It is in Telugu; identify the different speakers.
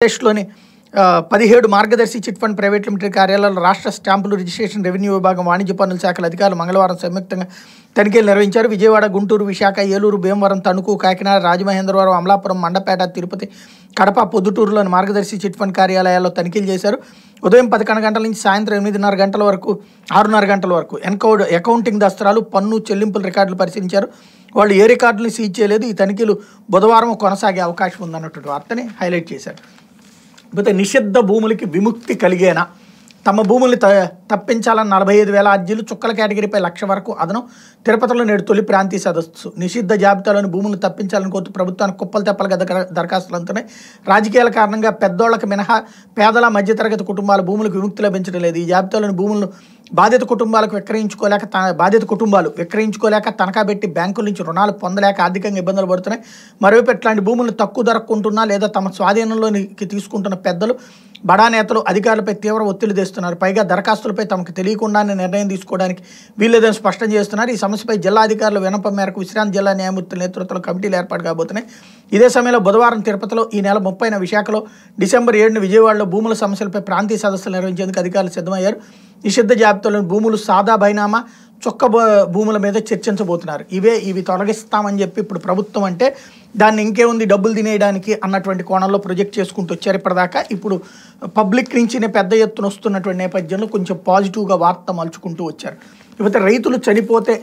Speaker 1: ఆంధ్రప్రదేశ్లోని పదిహేడు మార్గదర్శి చిట్ ఫండ్ ప్రైవేట్ లిమిటెడ్ కార్యాలయాల్లో రాష్ట్ర స్టాంపులు రిజిస్ట్రేషన్ రెవెన్యూ విభాగం వాణిజ్య పన్నుల శాఖల అధికారులు మంగళవారం సంయుక్తంగా తనిఖీలు నిర్వహించారు విజయవాడ గుంటూరు విశాఖ ఏలూరు భీమవరం తణుకు కాకినాడ రాజమహేంద్రవరం అమలాపురం మండపేట తిరుపతి కడప పొద్దుటూరులోని మార్గదర్శి చిట్ ఫండ్ కార్యాలయాల్లో తనిఖీలు చేశారు ఉదయం పదకొండు గంటల నుంచి సాయంత్రం ఎనిమిదిన్నర గంటల వరకు ఆరున్నర గంటల వరకు ఎన్కౌడ్ అకౌంటింగ్ దస్తరాలు పన్ను చెల్లింపుల రికార్డులు పరిశీలించారు వాళ్ళు ఏ రికార్డులు సీజ్ చేయలేదు ఈ తనిఖీలు బుధవారం కొనసాగే అవకాశం ఉందన్నటువంటి వార్తని హైలైట్ చేశారు ಮತ್ತು ನಿಷಿದ್ಧ ಭೂಮಿಲಿಕ್ಕೆ ವಿಮುಕ್ತಿ ಕಲಿಗೆನ ತಮ್ಮ ಭೂಮಿಲಿ ತ తప్పించాలని నలభై ఐదు వేల అర్జీలు చుక్కల కేటగిరీపై లక్ష వరకు అదనం తిరుపతిలో నేడు తొలి ప్రాంతీయ సదస్సు నిషిద్ధ జాబితాలోని భూములను తప్పించాలని కోరుతూ ప్రభుత్వానికి కుప్పలు తెప్పలుగా దరఖాస్తులు అందుతున్నాయి రాజకీయాల కారణంగా పెద్దోళ్లకు మినహా పేదల మధ్యతరగతి కుటుంబాల భూములకు విముక్తి లభించడం లేదు ఈ జాబితాలోని భూములను బాధిత కుటుంబాలకు విక్రయించుకోలేక బాధిత కుటుంబాలు విక్రయించుకోలేక తనఖా పెట్టి బ్యాంకుల నుంచి రుణాలు పొందలేక ఆర్థికంగా ఇబ్బందులు పడుతున్నాయి మరోవైపు ఇట్లాంటి భూములను తక్కువ ధరకుంటున్నా లేదా తమ స్వాధీనంలోకి తీసుకుంటున్న పెద్దలు బడా నేతలు అధికారులపై తీవ్ర ఒత్తిడి తెస్తున్నారు పైగా దరఖాస్తులు సమస్యపై తమకు తెలియకుండానే నిర్ణయం తీసుకోవడానికి వీలేదని స్పష్టం చేస్తున్నారు ఈ సమస్యపై జిల్లా అధికారుల వినపం మేరకు విశ్రాంతి జిల్లా న్యాయమూర్తుల నేతృత్వంలో కమిటీలు ఏర్పాటు కాబోతున్నాయి ఇదే సమయంలో బుధవారం తిరుపతిలో ఈ నెల ముప్పైన విశాఖలో డిసెంబర్ ఏడున విజయవాడలో భూముల సమస్యలపై ప్రాంతీయ సదస్సులు నిర్వహించేందుకు అధికారులు సిద్ధమయ్యారు నిషిద్ధ జాబితాలోని భూములు సాదా బైనామా చొక్క భూముల మీద చర్చించబోతున్నారు ఇవే ఇవి తొలగిస్తామని చెప్పి ఇప్పుడు ప్రభుత్వం అంటే దాన్ని ఇంకేముంది డబ్బులు తినేయడానికి అన్నటువంటి కోణంలో ప్రొజెక్ట్ చేసుకుంటూ వచ్చారు ఇప్పటిదాకా ఇప్పుడు పబ్లిక్ నుంచి పెద్ద ఎత్తున వస్తున్నటువంటి నేపథ్యంలో కొంచెం పాజిటివ్గా వార్త మలుచుకుంటూ వచ్చారు ఇవత రైతులు చనిపోతే